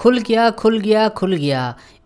खुल गया खुल गया खुल गया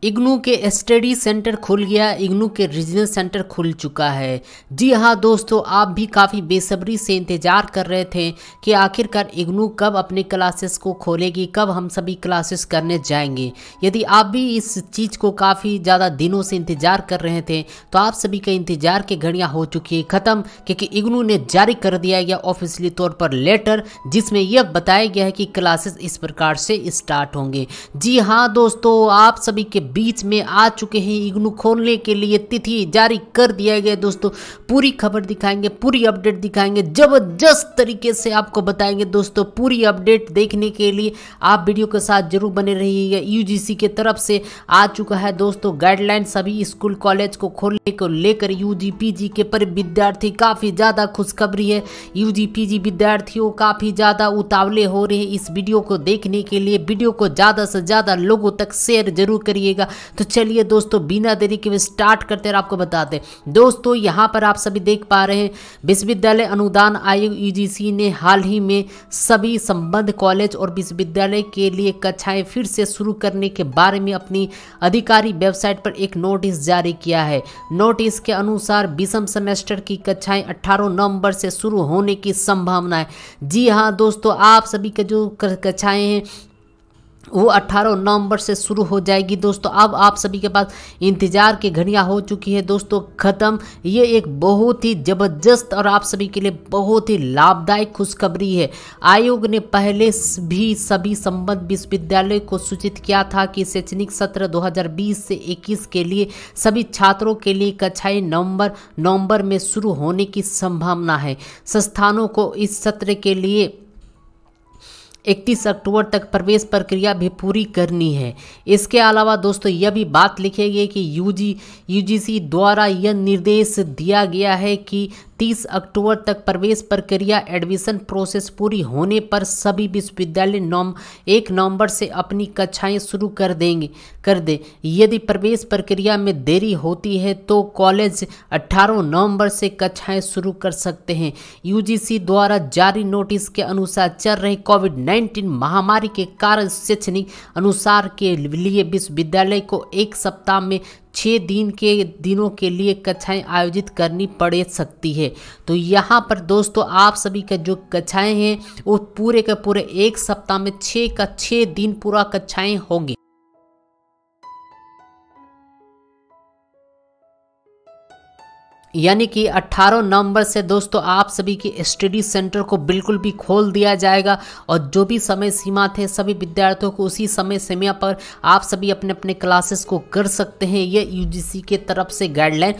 इग्नू के स्टडी सेंटर खुल गया इग्नू के रीजनल सेंटर खुल चुका है जी हाँ दोस्तों आप भी काफ़ी बेसब्री से इंतज़ार कर रहे थे कि आखिरकार इग्नू कब अपने क्लासेस को खोलेगी कब हम सभी क्लासेस करने जाएंगे यदि आप भी इस चीज़ को काफ़ी ज़्यादा दिनों से इंतज़ार कर रहे थे तो आप सभी का इंतज़ार की घड़ियाँ हो चुकी है ख़त्म क्योंकि इग्नू ने जारी कर दिया गया ऑफिसली तौर पर लेटर जिसमें यह बताया गया है कि क्लासेस इस प्रकार से स्टार्ट होंगे जी हाँ दोस्तों आप सभी के बीच में आ चुके हैं इग्नू खोलने के लिए तिथि जारी कर दिया गया दोस्तों पूरी खबर दिखाएंगे पूरी अपडेट दिखाएंगे जबरदस्त तरीके से आपको बताएंगे दोस्तों पूरी अपडेट देखने के लिए आप वीडियो के साथ जरूर बने रहिएगा यूजीसी के तरफ से आ चुका है दोस्तों गाइडलाइन सभी स्कूल कॉलेज को खोलने को लेकर यू जी के पर विद्यार्थी काफ़ी ज़्यादा खुशखबरी है यू जी विद्यार्थियों काफ़ी ज़्यादा उतावले हो रहे हैं इस वीडियो को देखने के लिए वीडियो को ज़्यादा से ज़्यादा लोगों तक शेयर जरूर करिएगा जाएगा तो चलिए दोस्तों बिना देरी के स्टार्ट करते हैं आपको बता दें दोस्तों यहाँ पर आप सभी देख पा रहे हैं विश्वविद्यालय अनुदान आयोग यू e ने हाल ही में सभी संबद्ध कॉलेज और विश्वविद्यालय के लिए कक्षाएँ फिर से शुरू करने के बारे में अपनी आधिकारिक वेबसाइट पर एक नोटिस जारी किया है नोटिस के अनुसार विषम सेमेस्टर की कक्षाएँ अट्ठारह नवंबर से शुरू होने की संभावना है जी हाँ दोस्तों आप सभी के जो कक्षाएँ हैं वो 18 नवंबर से शुरू हो जाएगी दोस्तों अब आप सभी के पास इंतज़ार की घड़ियां हो चुकी है दोस्तों ख़त्म ये एक बहुत ही ज़बरदस्त और आप सभी के लिए बहुत ही लाभदायक खुशखबरी है आयोग ने पहले भी सभी संबद्ध विश्वविद्यालय को सूचित किया था कि शैक्षणिक सत्र 2020 से 21 के लिए सभी छात्रों के लिए कक्षाएँ नवंबर नवंबर में शुरू होने की संभावना है संस्थानों को इस सत्र के लिए 31 अक्टूबर तक प्रवेश प्रक्रिया भी पूरी करनी है इसके अलावा दोस्तों यह भी बात लिखेगी कि यूजी यूजीसी द्वारा यह निर्देश दिया गया है कि 30 अक्टूबर तक प्रवेश प्रक्रिया एडमिशन प्रोसेस पूरी होने पर सभी विश्वविद्यालय नवम एक नवंबर से अपनी कक्षाएं शुरू कर देंगे कर दें यदि प्रवेश प्रक्रिया में देरी होती है तो कॉलेज 18 नवंबर से कक्षाएं शुरू कर सकते हैं यूजीसी द्वारा जारी नोटिस के अनुसार चल रही कोविड 19 महामारी के कारण शैक्षणिक अनुसार के लिए विश्वविद्यालय को एक सप्ताह में छः दिन के दिनों के लिए कक्षाएं आयोजित करनी पड़ सकती है तो यहाँ पर दोस्तों आप सभी का जो कक्षाएं हैं वो पूरे के पूरे एक सप्ताह में छः का छः दिन पूरा कक्षाएं होंगी यानी कि 18 नवंबर से दोस्तों आप सभी के स्टडी सेंटर को बिल्कुल भी खोल दिया जाएगा और जो भी समय सीमा थे सभी विद्यार्थियों को उसी समय सीमा पर आप सभी अपने अपने क्लासेस को कर सकते हैं ये यूजीसी के तरफ से गाइडलाइन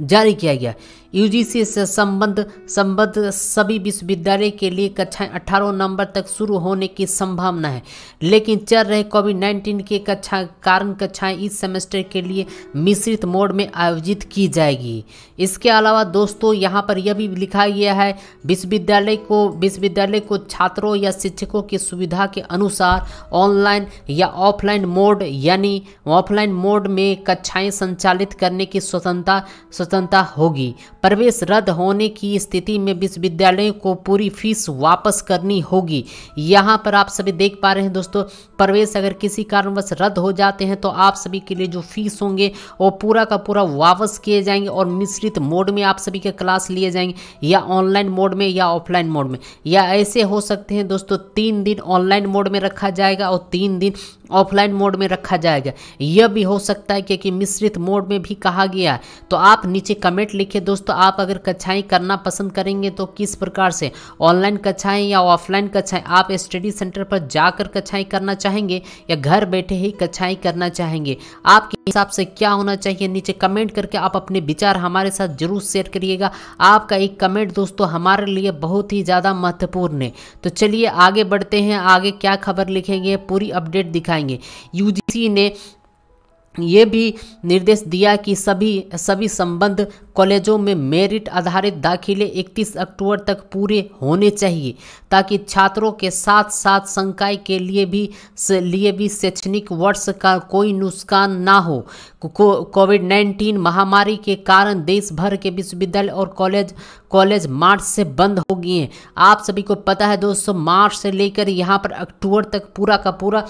जारी किया गया यूजीसी से संबंध संबद्ध सभी विश्वविद्यालय के लिए कक्षाएं 18 नवंबर तक शुरू होने की संभावना है लेकिन चल रहे कोविड 19 के कक्षा कारण कक्षाएं इस सेमेस्टर के लिए मिश्रित मोड में आयोजित की जाएगी इसके अलावा दोस्तों यहाँ पर यह भी लिखा गया है विश्वविद्यालय को विश्वविद्यालय को छात्रों या शिक्षकों की सुविधा के अनुसार ऑनलाइन या ऑफलाइन मोड यानी ऑफलाइन मोड में कक्षाएँ संचालित करने की स्वतंत्रता स्वतंत्रता होगी प्रवेश रद्द होने की स्थिति में विश्वविद्यालयों को पूरी फीस वापस करनी होगी यहाँ पर आप सभी देख पा रहे हैं दोस्तों प्रवेश अगर किसी कारणवश रद्द हो जाते हैं तो आप सभी के लिए जो फीस होंगे वो पूरा का पूरा वापस किए जाएंगे और मिश्रित मोड में आप सभी के क्लास लिए जाएंगे या ऑनलाइन मोड में या ऑफलाइन मोड में या ऐसे हो सकते हैं दोस्तों तीन दिन ऑनलाइन मोड में रखा जाएगा और तीन दिन ऑफलाइन मोड में रखा जाएगा यह भी हो सकता है क्योंकि मिश्रित मोड में भी कहा गया है तो आप नीचे कमेंट लिखिए दोस्तों आप अगर कक्षाएं करना पसंद करेंगे तो किस प्रकार से ऑनलाइन कक्षाएं या ऑफलाइन कक्षाएं आप स्टडी सेंटर पर जाकर कक्षाएं करना चाहेंगे या घर बैठे ही कक्षाएं करना चाहेंगे आप हिसाब से क्या होना चाहिए नीचे कमेंट करके आप अपने विचार हमारे साथ जरूर शेयर करिएगा आपका एक कमेंट दोस्तों हमारे लिए बहुत ही ज़्यादा महत्वपूर्ण है तो चलिए आगे बढ़ते हैं आगे क्या खबर लिखेंगे पूरी अपडेट दिखाएंगे यूजीसी ने ये भी निर्देश दिया कि सभी सभी संबद्ध कॉलेजों में मेरिट आधारित दाखिले 31 अक्टूबर तक पूरे होने चाहिए ताकि छात्रों के साथ साथ संकाय के लिए भी लिए भी शैक्षणिक वर्ष का कोई नुकसान ना हो कोविड नाइन्टीन महामारी के कारण देश भर के विश्वविद्यालय और कॉलेज कॉलेज मार्च से बंद हो गए हैं आप सभी को पता है दोस्तों मार्च से लेकर यहाँ पर अक्टूबर तक पूरा का पूरा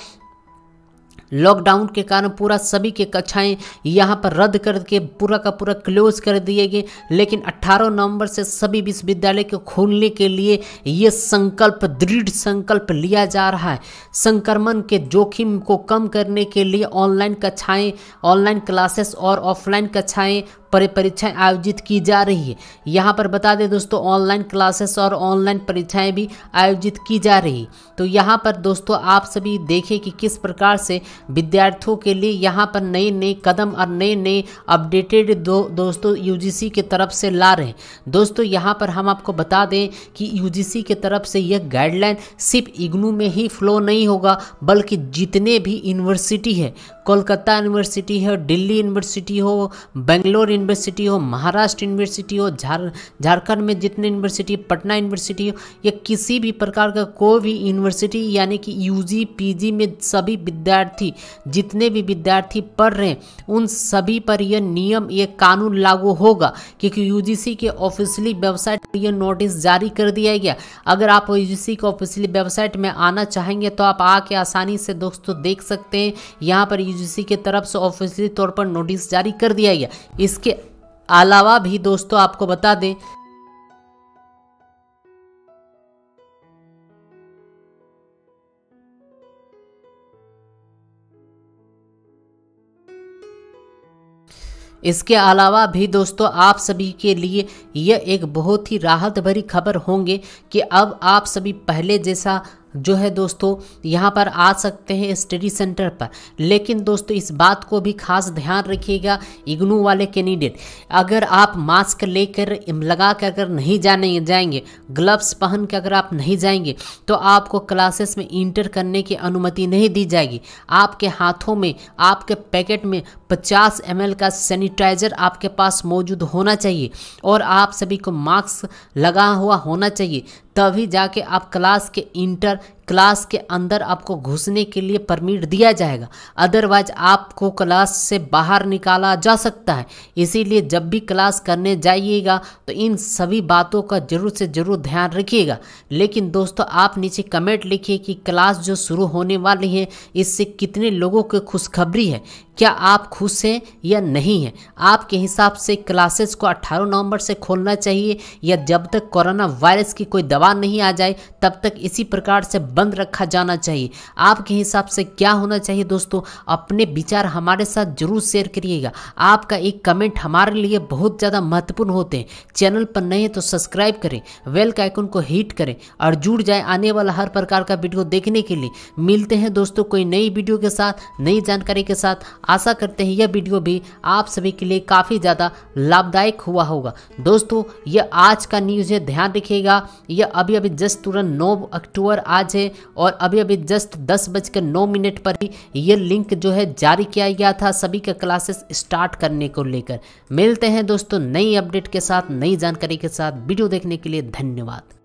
लॉकडाउन के कारण पूरा सभी के कक्षाएं यहाँ पर रद्द करके पूरा का पूरा क्लोज कर दिए गए लेकिन 18 नवंबर से सभी विश्वविद्यालय को खोलने के लिए ये संकल्प दृढ़ संकल्प लिया जा रहा है संक्रमण के जोखिम को कम करने के लिए ऑनलाइन कक्षाएँ ऑनलाइन क्लासेस और ऑफलाइन कक्षाएँ परीक्षाएं आयोजित की जा रही है यहाँ पर बता दें दोस्तों ऑनलाइन क्लासेस और ऑनलाइन परीक्षाएं भी आयोजित की जा रही तो यहाँ पर दोस्तों आप सभी देखें कि किस प्रकार से विद्यार्थियों के लिए यहाँ पर नए नए कदम और नए नए अपडेटेड दो दोस्तों यूजीसी के तरफ से ला रहे हैं दोस्तों यहाँ पर हम आपको बता दें कि यूजीसी के तरफ से यह गाइडलाइन सिर्फ इग्नू में ही फ्लो नहीं होगा बल्कि जितने भी यूनिवर्सिटी है कोलकाता यूनिवर्सिटी हो दिल्ली यूनिवर्सिटी हो बेंगलोर यूनिवर्सिटी हो महाराष्ट्र यूनिवर्सिटी हो झार झारखंड में जितने यूनिवर्सिटी पटना यूनिवर्सिटी हो या किसी भी प्रकार का कोई भी यूनिवर्सिटी यानी कि यू जी में सभी विद्यार्थी जितने भी विद्यार्थी पढ़ रहे हैं उन सभी पर यह नियम ये कानून लागू होगा क्योंकि यू के ऑफिशियली वेबसाइट पर यह नोटिस जारी कर दिया गया अगर आप सी के ऑफिशियली वेबसाइट में आना चाहेंगे तो आप आके आसानी से दोस्तों देख सकते हैं यहाँ पर यूजीसी के तरफ से ऑफिशियली तौर पर नोटिस जारी कर दिया गया इसके अलावा भी दोस्तों आपको बता दें इसके अलावा भी दोस्तों आप सभी के लिए यह एक बहुत ही राहत भरी खबर होंगे कि अब आप सभी पहले जैसा जो है दोस्तों यहाँ पर आ सकते हैं स्टडी सेंटर पर लेकिन दोस्तों इस बात को भी खास ध्यान रखिएगा इग्नू वाले कैंडिडेट अगर आप मास्क लेकर लगा कर अगर नहीं जाने जाएंगे ग्लव्स पहन के अगर आप नहीं जाएंगे तो आपको क्लासेस में इंटर करने की अनुमति नहीं दी जाएगी आपके हाथों में आपके पैकेट में 50 एम का सैनिटाइज़र आपके पास मौजूद होना चाहिए और आप सभी को मास्क लगा हुआ होना चाहिए तभी जाके आप क्लास के इंटर क्लास के अंदर आपको घुसने के लिए परमिट दिया जाएगा अदरवाइज आपको क्लास से बाहर निकाला जा सकता है इसीलिए जब भी क्लास करने जाइएगा तो इन सभी बातों का ज़रूर से ज़रूर ध्यान रखिएगा लेकिन दोस्तों आप नीचे कमेंट लिखिए कि क्लास जो शुरू होने वाली है इससे कितने लोगों की खुशखबरी है क्या आप खुश हैं या नहीं हैं आपके हिसाब से क्लासेस को 18 नवंबर से खोलना चाहिए या जब तक कोरोना वायरस की कोई दवा नहीं आ जाए तब तक इसी प्रकार से बंद रखा जाना चाहिए आपके हिसाब से क्या होना चाहिए दोस्तों अपने विचार हमारे साथ जरूर शेयर करिएगा आपका एक कमेंट हमारे लिए बहुत ज़्यादा महत्वपूर्ण होते हैं चैनल पर नए हैं तो सब्सक्राइब करें वेल का आइकन को हिट करें और जुड़ जाए आने वाला हर प्रकार का वीडियो देखने के लिए मिलते हैं दोस्तों कोई नई वीडियो के साथ नई जानकारी के साथ आशा करते हैं यह वीडियो भी आप सभी के लिए काफ़ी ज़्यादा लाभदायक हुआ होगा दोस्तों यह आज का न्यूज़ है ध्यान रखिएगा यह अभी अभी जस्ट तुरंत नौ अक्टूबर आज है और अभी अभी जस्ट दस बजकर नौ मिनट पर ही ये लिंक जो है जारी किया गया था सभी का क्लासेस स्टार्ट करने को लेकर मिलते हैं दोस्तों नई अपडेट के साथ नई जानकारी के साथ वीडियो देखने के लिए धन्यवाद